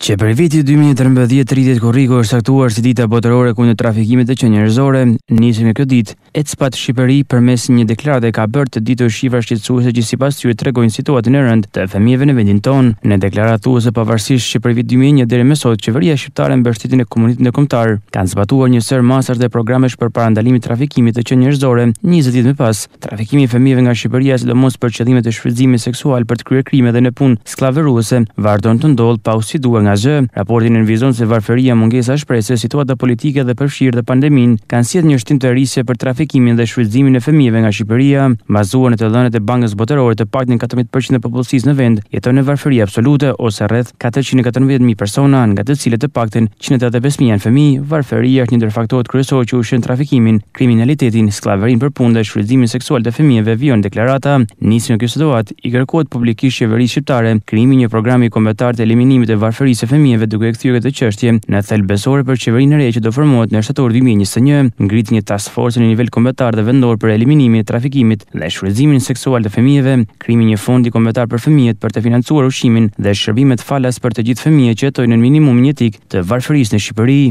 që për viti 2013 30 kuriku është aktuar si dita botërore ku në trafikimit të që njërzore, njësim e këtë dit, e cpat Shqipëri për mes një deklarat e ka bërë të ditë shqiva shqetsuese që si pas që e tregojnë situatën e rënd të femjeve në vendin tonë, në deklarat u se pavarësisht që për viti 2001 dhere mesot qeveria shqiptare në bështetin e komunitin e komtar, kanë zbatuar një sër masër dhe programesh për parandalimi trafikimit të që njërzore, njëzë ditë me pas, trafikimi femjeve nga Shqipëria si për qëllimet e shfridzimi seksual për të kryekrime dhe në pun sklaveruese, vardon të ndolë pa usidua nga zë. Raportin në nënvizon se varferia mungesa shprese, situata politike dhe përfshirë dhe pandemin, kanë sjetë një shtim të rrisje për trafikimin dhe shfrytëzimin e fëmijëve nga Shqipëria, bazuar në të dhënët e Bankës Botërore të pakten 14% e popullsisë në vend jeton në varfëri absolute ose rreth 414.000 persona, nga të cilët të paktën 185.000 janë fëmijë. Varfëria është një ndër faktorët kryesorë që ushqen trafikimin, kriminalitetin, skllavërinë për punë dhe shfrytëzimin seksual të fëmijëve, vijon deklarata. Nisën kjo situatë i kërkohet qeverisë shqiptare krijimi një programi kombëtar të eliminimit të varfërisë së fëmijëve duke e kthyer këtë çështje në thel besore për qeverinë e re që do formohet në shtator 2021, ngrit një task force në nivel kombëtar dhe vendor për eliminimin e trafikimit dhe shfrytëzimit seksual të fëmijëve, krijimi një fondi kombëtar për fëmijët për të financuar ushqimin dhe shërbimet falas për të gjithë fëmijët që jetojnë në minimum një të varfërisë në Shqipëri.